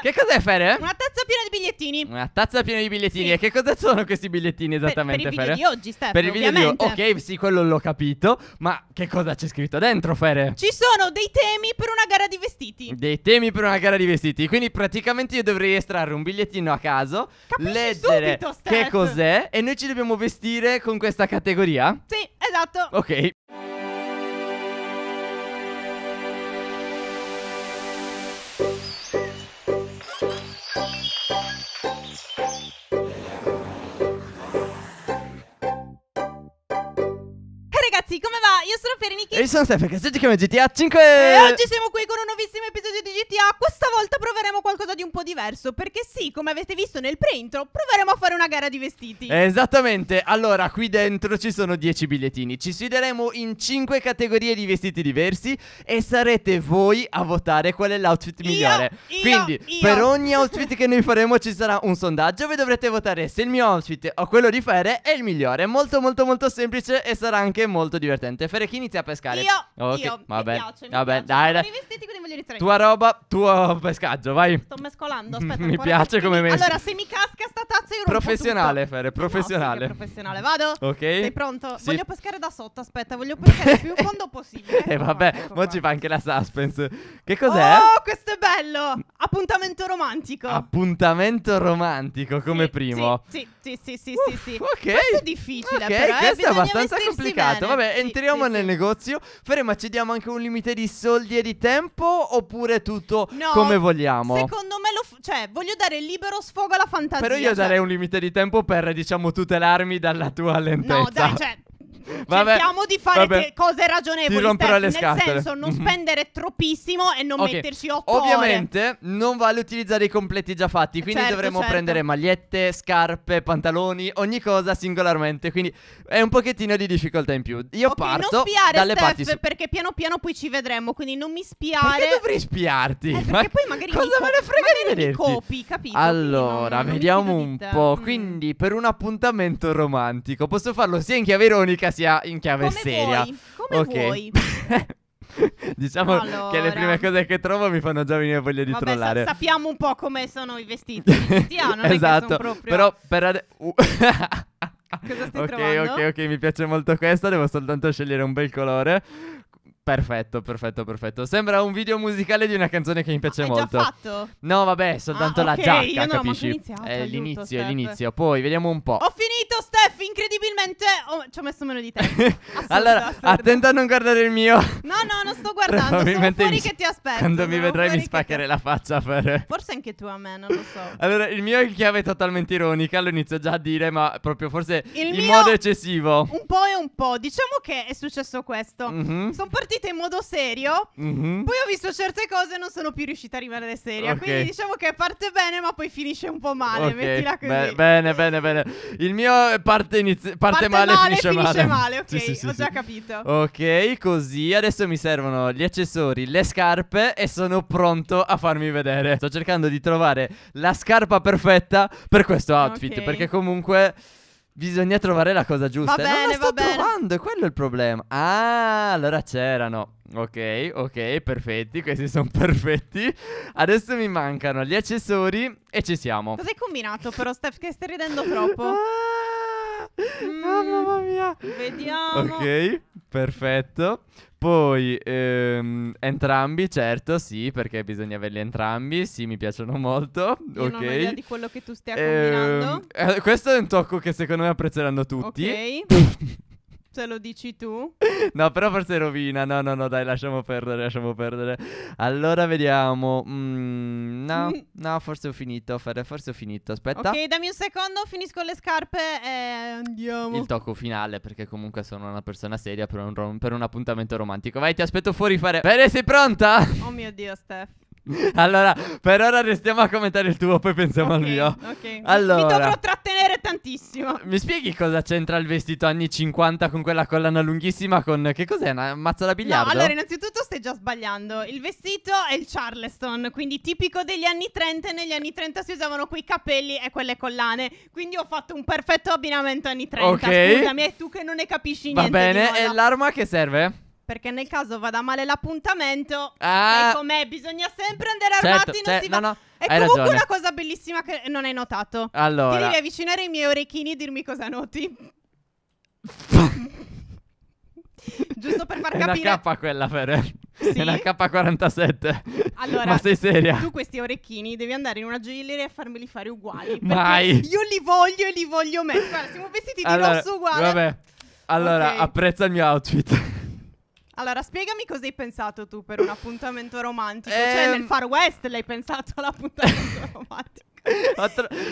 Che cos'è, Fere? Una tazza piena di bigliettini. Una tazza piena di bigliettini. Sì. E che cosa sono questi bigliettini esattamente, Fere? Per il video di oggi, Stefano. Per il video di oggi. Ok, sì, quello l'ho capito. Ma che cosa c'è scritto dentro, Fere? Ci sono dei temi per una gara di vestiti. Dei temi per una gara di vestiti. Quindi praticamente io dovrei estrarre un bigliettino a caso, Capisci leggere subito, che cos'è e noi ci dobbiamo vestire con questa categoria? Sì, esatto. Ok. io sono Stefan siete come GTA 5 E oggi siamo qui con un nuovissimo episodio di GTA 4 questa volta proveremo qualcosa di un po' diverso, perché sì, come avete visto nel pre-intro, proveremo a fare una gara di vestiti. Esattamente, allora qui dentro ci sono 10 bigliettini, ci sfideremo in 5 categorie di vestiti diversi e sarete voi a votare qual è l'outfit migliore. Io, Quindi io. per ogni outfit che noi faremo ci sarà un sondaggio, vi dovrete votare se il mio outfit o quello di Fere è il migliore. Molto molto molto semplice e sarà anche molto divertente. Fere chi inizia a pescare? Io, okay. io, vabbè, mi piace, mi vabbè, piace. dai, dai. I vestiti quindi voglio iniziare. Tua roba, tua pescaggio, vai. Sto mescolando, aspetta. Mi piace come mescoli. Allora, se mi casca sta tazza io Professionale, Fere, professionale. No, professionale. Vado? Ok. Sei pronto? Sì. Voglio pescare da sotto, aspetta, voglio pescare il più fondo possibile. E eh, vabbè, oh, ecco mo ci fa anche la suspense. Che cos'è? Oh, questo è bello! Appuntamento romantico. Appuntamento romantico come sì, primo. Sì, sì, sì, sì, Uff, sì, sì. Ok. Questo è difficile, okay, però, eh, questo eh, è abbastanza complicato. Bene. Vabbè, entriamo nel negozio. Fere, ma ci diamo anche un limite di soldi e di tempo oppure tutto no, come vogliamo. Secondo me lo. F- cioè, voglio dare libero sfogo alla fantasia. Però io cioè... darei un limite di tempo per, diciamo, tutelarmi dalla tua lentezza. No, dai, cioè, Vabbè, Cerchiamo di fare vabbè. cose ragionevoli. Di rompere Steph, le scatole. Nel senso, non mhm. spendere troppissimo e non okay. metterci 8 Ovviamente ore. non vale utilizzare i completi già fatti. Quindi certo, dovremo certo. prendere magliette, scarpe, pantaloni, ogni cosa singolarmente. Quindi è un pochettino di difficoltà in più. Io okay, parto non spiare, dalle parti. Su- perché piano piano poi ci vedremo. Quindi non mi spiare. Perché dovrei spiarti? Eh, perché Ma poi magari. Cosa co- me ne frega di vederti? Copi, capito? Allora, non, non vediamo un po'. Mm. Quindi, per un appuntamento romantico, posso farlo sia in chiave ironica sia in chiave Come seria. Vuoi? Come okay. vuoi? diciamo allora. che le prime cose che trovo mi fanno già venire voglia di Vabbè, trollare. Sa- sappiamo un po' come sono i vestiti. Cristiano, esatto. Proprio... Però per adesso. Uh. ok, trovando? ok, ok, mi piace molto questa. Devo soltanto scegliere un bel colore. Perfetto, perfetto, perfetto. Sembra un video musicale di una canzone che mi piace ah, molto. È già fatto? No, vabbè, soltanto ah, okay. la giacca, Io capisci? è aiuto, l'inizio, Steph. è l'inizio. Poi vediamo un po'. Ho finito, Steph, incredibilmente. Oh, ci ho messo meno di te. allora, assurda. attenta a non guardare il mio. No, no, non sto guardando. Probabilmente sono mi... che ti aspetto. Quando no? mi vedrai mi spaccherai ti... la faccia per Forse anche tu a me, non lo so. allora, il mio è il chiave totalmente ironica, lo inizio già a dire, ma proprio forse il in mio... modo eccessivo. Un po' e un po'. Diciamo che è successo questo. Mm-hmm. Sono partito in modo serio. Mm-hmm. Poi ho visto certe cose e non sono più riuscita a rimanere seria. Okay. Quindi diciamo che parte bene, ma poi finisce un po' male. Okay. Mettila così. Be- bene, bene, bene. Il mio parte, inizi- parte, parte male, male, finisce, finisce male. male. ok. Sì, sì, sì, ho già capito. Ok, così adesso mi servono gli accessori, le scarpe e sono pronto a farmi vedere. Sto cercando di trovare la scarpa perfetta per questo outfit. Okay. Perché comunque. Bisogna trovare la cosa giusta. Va bene, non la sto va trovando, bene. quello è il problema. Ah, allora c'erano. Ok, ok, perfetti. Questi sono perfetti. Adesso mi mancano gli accessori e ci siamo. Cos'hai combinato però, Steph? Che stai ridendo troppo. Ah, Mm, ah, mamma mia. Vediamo. Ok, perfetto. Poi ehm, entrambi, certo, sì, perché bisogna averli entrambi. Sì, mi piacciono molto. Io ok. Non ho idea di quello che tu stia ehm, eh, questo è un tocco che secondo me apprezzeranno tutti. Ok. Se lo dici tu? No, però forse rovina. No, no, no, dai, lasciamo perdere, lasciamo perdere. Allora, vediamo. Mm, No, mm. no, forse ho finito, forse ho finito. Aspetta. Ok, dammi un secondo, finisco le scarpe e andiamo. Il tocco finale, perché comunque sono una persona seria per un, per un appuntamento romantico. Vai, ti aspetto fuori, Fede. Bene, sei pronta? Oh mio Dio, Steph. allora, per ora restiamo a commentare il tuo, poi pensiamo okay, al mio. Ok. Allora, mi dovrò trattenere tantissimo. Mi spieghi cosa c'entra il vestito anni 50 con quella collana lunghissima con che cos'è una mazza da biliardo? No, allora innanzitutto stai già sbagliando. Il vestito è il Charleston, quindi tipico degli anni 30 negli anni 30 si usavano quei capelli e quelle collane. Quindi ho fatto un perfetto abbinamento anni 30. Ok. Scusami, è tu che non ne capisci Va niente. Va bene, e l'arma che serve? perché nel caso vada male l'appuntamento, ah. com'è, bisogna sempre andare armati, certo, non cioè, no, no, È comunque ragione. una cosa bellissima che non hai notato. Allora. Ti devi avvicinare i miei orecchini e dirmi cosa noti. Giusto per far capire. È una K quella per... Sì? È una K47. Allora, Ma sei seria? Tu questi orecchini devi andare in una gioielleria e farmeli fare uguali. Mai. Io li voglio e li voglio mettere. siamo vestiti di rosso uguale. Vabbè. Allora, okay. apprezza il mio outfit. Allora, spiegami cosa hai pensato tu per un appuntamento romantico. Eh, cioè, nel ehm, Far West l'hai pensato all'appuntamento romantico.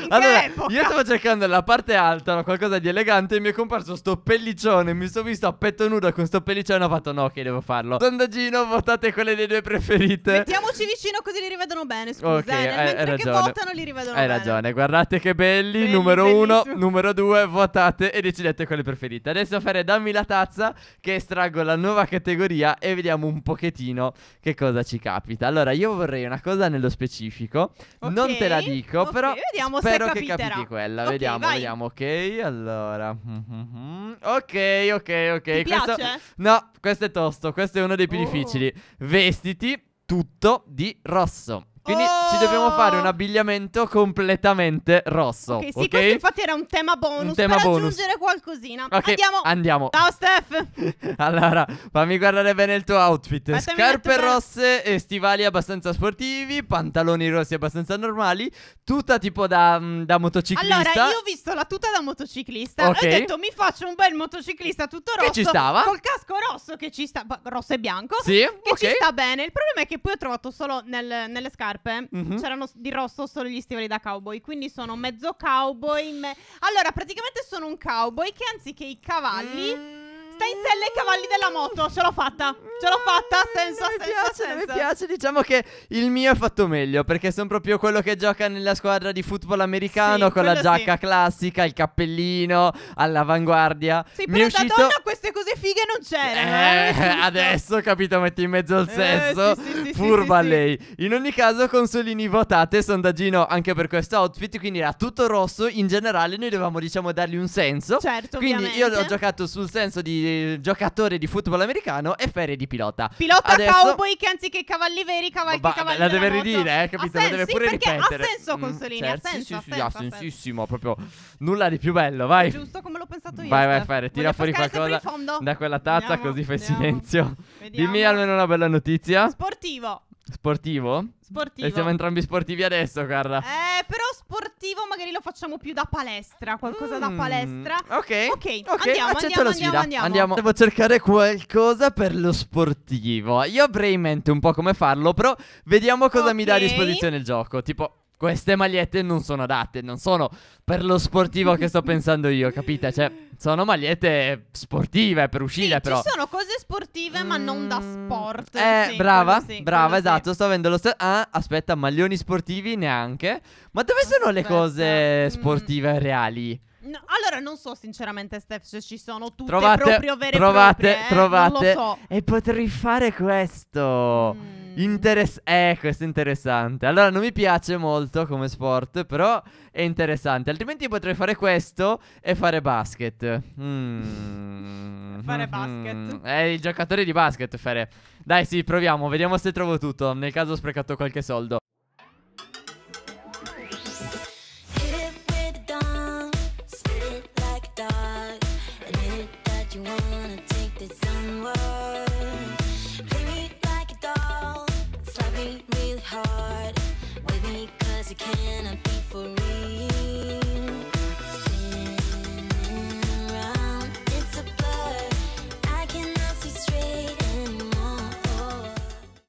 Allora, io stavo cercando la parte alta, qualcosa di elegante. E mi è comparso sto pelliccione. Mi sono visto a petto nudo con sto pelliccione. Ho fatto no, che devo farlo. Sondaggino, votate quelle delle due preferite. Mettiamoci vicino così li rivedono bene. Scusa, okay, eh, hai, mentre hai che votano li rivedono hai bene. Hai ragione, guardate che belli. belli numero bellissimo. uno, numero due, votate e decidete quelle preferite. Adesso fare dammi la tazza che estraggo la nuova categoria e vediamo un pochettino che cosa ci capita. Allora, io vorrei una cosa nello specifico. Okay. Non te la dico ok, però vediamo spero se che capiti quella. Okay, vediamo, vai. vediamo. Ok, allora. Mm-hmm. Ok, ok, ok. Ti questo... piace? No, questo è tosto. Questo è uno dei più oh. difficili. Vestiti tutto di rosso. Quindi oh! ci dobbiamo fare un abbigliamento completamente rosso. Ok, sì, okay? questo infatti era un tema bonus un tema per bonus. aggiungere qualcosina. Okay, andiamo. andiamo. Ciao Steph. allora, fammi guardare bene il tuo outfit. Fatemi Scarpe rosse e stivali abbastanza sportivi, pantaloni rossi abbastanza normali, tuta tipo da, mm, da motociclista. Allora, io ho visto la tuta da motociclista okay. e ho detto mi faccio un bel motociclista tutto rosso. Che ci stava? Col casco rosso che ci sta rosso e bianco. Sì, che ci sta bene. Il problema è che poi ho trovato solo nel, nelle scarpe scarpe mm-hmm. c'erano di rosso solo gli stivali da cowboy. Quindi sono mezzo cowboy. Me- allora, praticamente sono un cowboy che anziché i cavalli. Mm Stai in sella ai cavalli della moto. Ce l'ho fatta. Ce l'ho fatta. Senso, non senso, piace, senso. Mi piace. Diciamo che il mio è fatto meglio. Perché sono proprio quello che gioca nella squadra di football americano. Sì, con la giacca sì. classica, il cappellino all'avanguardia. Sì, mi però uscito... da donna queste cose fighe non c'erano. Eh, eh adesso, capito, metti in mezzo al eh, sesso. Eh, sì, Furba lei. In ogni caso, consolini votate. Sondaggino anche per questo outfit. Quindi era tutto rosso. In generale, noi dovevamo, diciamo, dargli un senso. Certo. Quindi ovviamente. io ho giocato sul senso di giocatore di football americano e ferie di pilota. Pilota Adesso... cowboy che anziché cavalli veri cavalli ba- cavalli eh, La deve ridire, eh, capito? la deve sì, pure perché ripetere. ha senso Consolini, mm, certo. ha senso. Sì, sì, ha sensissimo, proprio nulla di più bello, vai. Giusto come l'ho pensato io. Vai, vai, Ferri, tira fuori qualcosa da quella tazza andiamo, così fai andiamo. silenzio. Vediamo. Dimmi almeno una bella notizia. Sportivo. Sportivo? Sportivo. E siamo entrambi sportivi adesso, Carla. Eh, però sportivo magari lo facciamo più da palestra, qualcosa mm, da palestra. Ok. Ok, okay. andiamo, accetto andiamo, la sfida. Andiamo, andiamo. Devo cercare qualcosa per lo sportivo. Io avrei in mente un po' come farlo, però vediamo cosa okay. mi dà a disposizione il gioco. Tipo queste magliette non sono adatte, non sono per lo sportivo che sto pensando io, capite? Cioè, sono magliette sportive per uscire, sì, però. Ci sono cose sportive, mm, ma non da mm. sport. Eh, sì, brava, sì, brava, esatto. Sto avendo lo stesso. Ah, aspetta, maglioni sportivi neanche. Ma dove sono le cose mm. sportive mm. reali? No, allora non so sinceramente Steph se ci sono tutte trovate, proprio vere trovate, proprie, eh? Trovate, so. E potrei fare questo. Mm. Interes- eh, questo è interessante. Allora non mi piace molto come sport, però è interessante. Altrimenti potrei fare questo e fare basket. Mm. fare mm-hmm. basket. È il giocatore di basket, fare. Dai, sì, proviamo, vediamo se trovo tutto. Nel caso ho sprecato qualche soldo.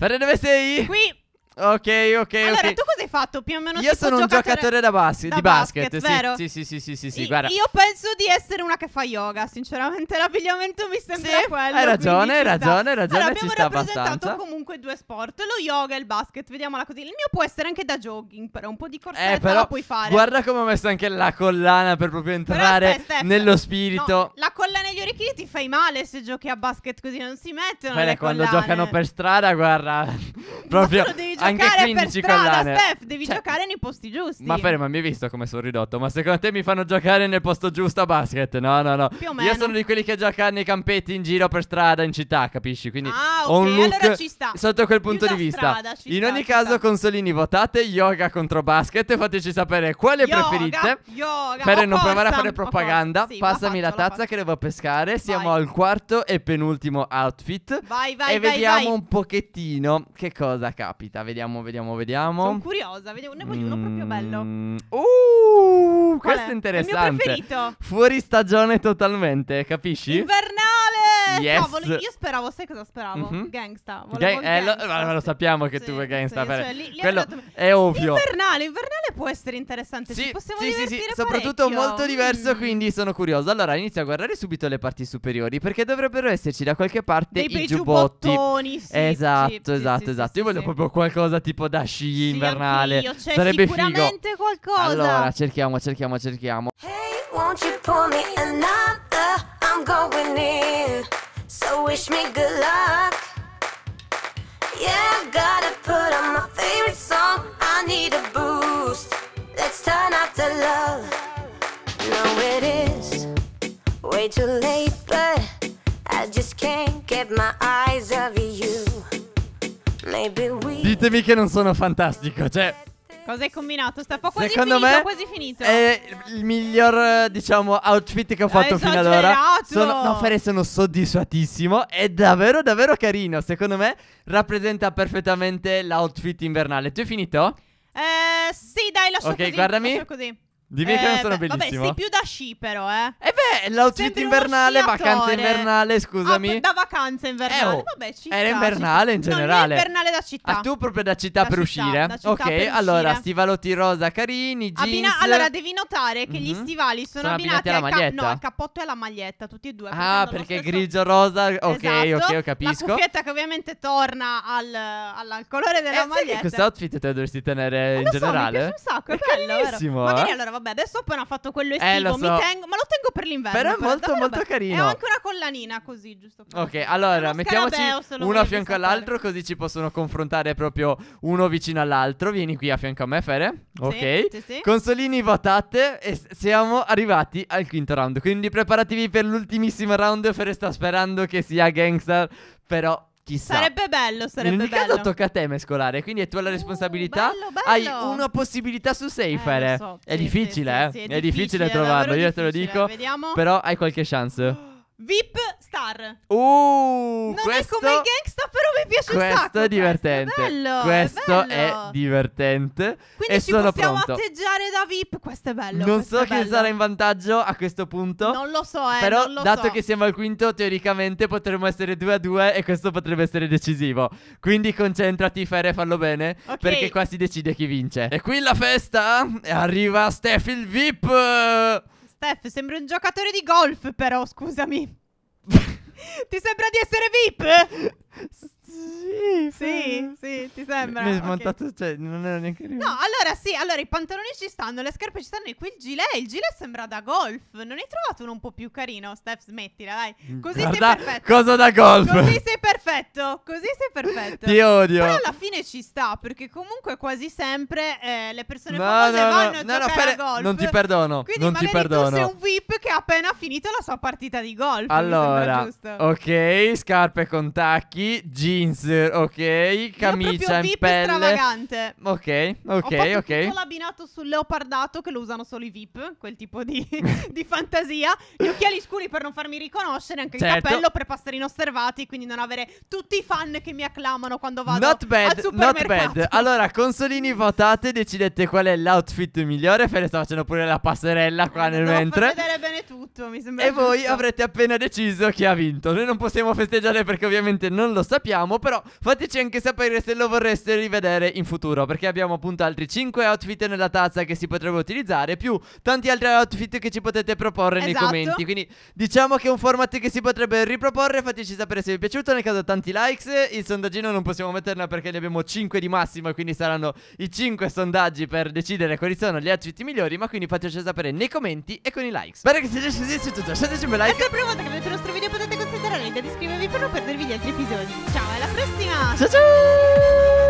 Dario, dove sei? Qui. Ok, ok. Allora, okay. tu cosa hai fatto più o meno? Io sono un giocatore, da basket, da di basket, basket vero? Sì, sì, sì, sì, sì, sì, sì, guarda. Io penso di essere una che fa yoga, sinceramente l'abbigliamento mi sembra sì, quello. Hai ragione, hai ragione, hai ragione, allora, ci sta abbastanza. abbiamo rappresentato comunque due sport, lo yoga e il basket, vediamola così. Il mio può essere anche da jogging, però un po' di corsetta eh, però, puoi fare. Guarda come ho messo anche la collana per proprio entrare Steph, Steph, nello spirito. No, la collana negli gli orecchini ti fai male se giochi a basket così, non si mettono Beh, le quando giocano per strada, guarda, proprio anche 15 per strada, Steph, devi cioè, giocare nei posti giusti. Ma Ferma, mi hai visto come sono ridotto? Ma secondo te mi fanno giocare nel posto giusto a basket? No, no, no. Più o meno. Io sono di quelli che giocano nei campetti in giro per strada in città, capisci? Quindi ah, ok, ho un look allora ci sta sotto quel punto di vista. Strada, In sta, ogni caso, sta. consolini, votate yoga contro basket. Fateci sapere quale yoga, preferite. Yoga. Per non provare a fare propaganda. Sì, Passami la, faccio, la tazza la che devo pescare. Siamo vai. al quarto e penultimo outfit. Vai, vai. E vai, vediamo vai. un pochettino che cosa capita. Vediamo, vediamo, vediamo. Sono curiosa, vediamo. Ne voglio uno mm, proprio bello. Uh, questo è? interessante. il mio preferito. Fuori stagione totalmente, capisci? Inverno eh, yes. No, vole- io speravo, sai cosa speravo? Mm-hmm. Gangsta. Gang- eh, lo, lo, sappiamo che sì, tu vuoi gangsta. Sì, cioè, lì, lì Quello detto... è ovvio. Invernale, invernale può essere interessante. Sì, sì, sì, sì, soprattutto molto diverso. Mm. Quindi sono curioso. Allora, inizio a guardare subito le parti superiori perché dovrebbero esserci da qualche parte Dei i giubbotti. Sì, esatto, esatto, esatto. Io voglio proprio qualcosa tipo da sci invernale. Cioè, Sarebbe sicuramente figo. qualcosa. Allora, cerchiamo, cerchiamo, cerchiamo. Hey, won't you pull me another? I'm going in. So wish me good luck. Yeah, I gotta put on my favorite song. I need a boost. Let's turn up the love. No, it is way too late, but I just can't get my eyes off you. Maybe we. Ditemi che non sono fantastico, cioè. Cosa hai combinato? Sta poco quasi Secondo finito, me quasi finito. È il miglior, diciamo, outfit che ho fatto Hai eh, fino ad ora. Sono, no, Fere, sono soddisfatissimo. È davvero, davvero carino. Secondo me rappresenta perfettamente l'outfit invernale. Tu hai finito? Eh, sì, dai, lascio Ok, così, guardami. Lascio così. Dimmi eh, che non sono bellissime. bellissimo. Vabbè, sei più da sci, però, eh. E eh beh, l'outfit invernale, vacanza invernale, ah, scusami. Ah, da vacanza invernale. Eh, oh. Vabbè, città, Era invernale in generale. No, invernale da città. Ah, tu proprio da città da per città, uscire. Città ok, per allora, uscire. stivalotti rosa carini, jeans. Abbina- allora, devi notare che mm-hmm. gli mhm. stivali sono, sono abbinati, alla al ca- no, al cappotto e alla maglietta, tutti e due. Ah, perché stesso... grigio rosa. Ok, esatto. ok, ho capisco. La cuffietta che ovviamente torna al, al, al colore della eh, maglietta. Questo outfit te lo dovresti tenere in generale. Mi piace un sacco, è bellissimo. Magari eh. allora vabbè, adesso ho appena fatto quello eh, estivo, eh, so. tengo, ma lo tengo per l'inverno. Però è molto, però, molto vabbè. carino. E ho anche una collanina così, giusto? Per ok, allora mettiamoci uno a fianco all'altro, così ci possono confrontare proprio uno vicino all'altro. Vieni qui a fianco a me, Fere. ok, sì, sì. consolini votate e siamo arrivati al quinto round. Quindi preparativi per l'ultimissimo round. Fere sta sperando che sia gangster, però Chissà. Sarebbe bello, sarebbe Nel bello. caso tocca a te mescolare, quindi è tua la oh, responsabilità. Uh, bello, bello. Hai una possibilità su Seifere. Eh, so, è, sì, difficile, sì, eh. sì, è, è difficile, difficile trovarlo, io te lo dico. Vediamo. Però hai qualche chance. VIP Star. Uh, non questo, è come il gangsta, però mi piace questo un sacco. È divertente. Questo è bello. Questo è, bello. è divertente. Quindi e ci sono possiamo pronto. atteggiare da VIP. Questo è bello. Non so chi bello. sarà in vantaggio a questo punto. Non lo so, eh. Però, dato so. che siamo al quinto, teoricamente potremmo essere 2 a 2 e questo potrebbe essere decisivo. Quindi concentrati, Ferre, fallo bene. Okay. Perché qua si decide chi vince. E qui la festa. E Arriva Steph il VIP. Steph, sembri un giocatore di golf però, scusami. Ti sembra di essere VIP? Sì. Sì. Sì, ti sembra. Mi hai smontato, okay. cioè, non era neanche lì. No, allora sì, allora i pantaloni ci stanno, le scarpe ci stanno e qui il gilet, il gilet sembra da golf. Non hai trovato uno un po' più carino, Steph, smettila, dai. Mm, così Guarda, sei perfetto. Cosa da golf? Così sei perfetto, così sei perfetto. Ti odio. Però alla fine ci sta, perché comunque quasi sempre eh, le persone no, famose no, vanno no, a no, giocare per... a golf. Non ti perdono, Quindi non ti perdono. Quindi un VIP che ha appena finito la sua partita di golf, allora, ok, scarpe con tacchi, jeans, ok, camicia camicia in pelle. stravagante. Ok, ok, Ho fatto ok. Tutto l'abbinato sul leopardato che lo usano solo i VIP, quel tipo di, di fantasia. Gli occhiali scuri per non farmi riconoscere, anche certo. il cappello per passare inosservati, quindi non avere tutti i fan che mi acclamano quando vado not bad, Not bad. Allora, consolini votate, decidete qual è l'outfit migliore. Fede sta facendo pure la passerella qua eh, nel mentre. vedere bene tutto, mi sembra. E giusto. voi avrete appena deciso chi ha vinto. Noi non possiamo festeggiare perché ovviamente non lo sappiamo, però fateci anche sapere se se lo vorreste rivedere in futuro Perché abbiamo appunto altri 5 outfit nella tazza che si potrebbero utilizzare Più tanti altri outfit che ci potete proporre esatto. nei commenti Quindi diciamo che è un format che si potrebbe riproporre Fateci sapere se vi è piaciuto Nel caso tanti likes Il sondaggino non possiamo metterlo perché ne abbiamo 5 di massima Quindi saranno i 5 sondaggi per decidere quali sono gli outfit migliori Ma quindi fateci sapere nei commenti e con i likes Spero che siete piaciuti su tutto Lasciateci un bel like E la prima volta che vedete il nostro video potete considerare di iscrivervi per non perdervi gli altri episodi Ciao alla prossima Ciao ciao Woo!